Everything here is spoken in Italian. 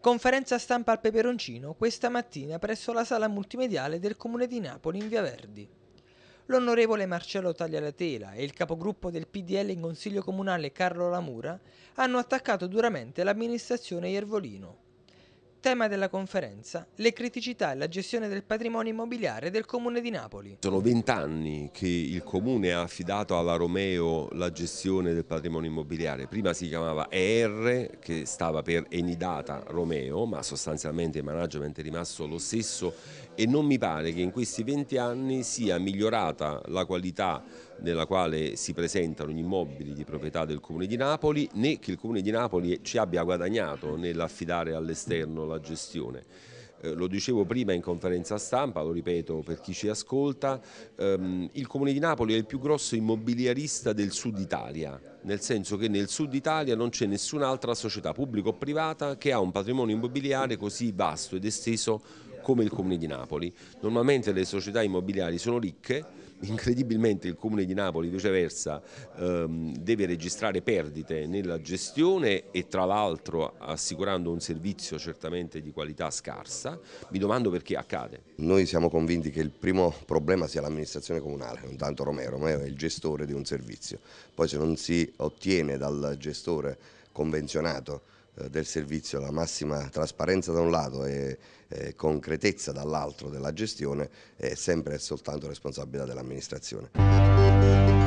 Conferenza stampa al Peperoncino questa mattina presso la sala multimediale del Comune di Napoli in Via Verdi. L'onorevole Marcello Taglialatela e il capogruppo del PDL in Consiglio Comunale Carlo Lamura hanno attaccato duramente l'amministrazione Iervolino. Tema della conferenza, le criticità e la gestione del patrimonio immobiliare del Comune di Napoli. Sono vent'anni che il Comune ha affidato alla Romeo la gestione del patrimonio immobiliare. Prima si chiamava ER, che stava per Enidata Romeo, ma sostanzialmente il management è rimasto lo stesso e non mi pare che in questi vent'anni sia migliorata la qualità nella quale si presentano gli immobili di proprietà del Comune di Napoli, né che il Comune di Napoli ci abbia guadagnato nell'affidare all'esterno la gestione. Eh, lo dicevo prima in conferenza stampa, lo ripeto per chi ci ascolta, ehm, il Comune di Napoli è il più grosso immobiliarista del sud Italia, nel senso che nel sud Italia non c'è nessun'altra società pubblica o privata che ha un patrimonio immobiliare così vasto ed esteso come il Comune di Napoli. Normalmente le società immobiliari sono ricche, incredibilmente il Comune di Napoli viceversa ehm, deve registrare perdite nella gestione e tra l'altro assicurando un servizio certamente di qualità scarsa, mi domando perché accade. Noi siamo convinti che il primo problema sia l'amministrazione comunale, non tanto Romero, Romeo è il gestore di un servizio, poi se non si ottiene dal gestore convenzionato eh, del servizio la massima trasparenza da un lato e, eh, concretezza dall'altro della gestione è sempre e soltanto responsabilità dell'amministrazione.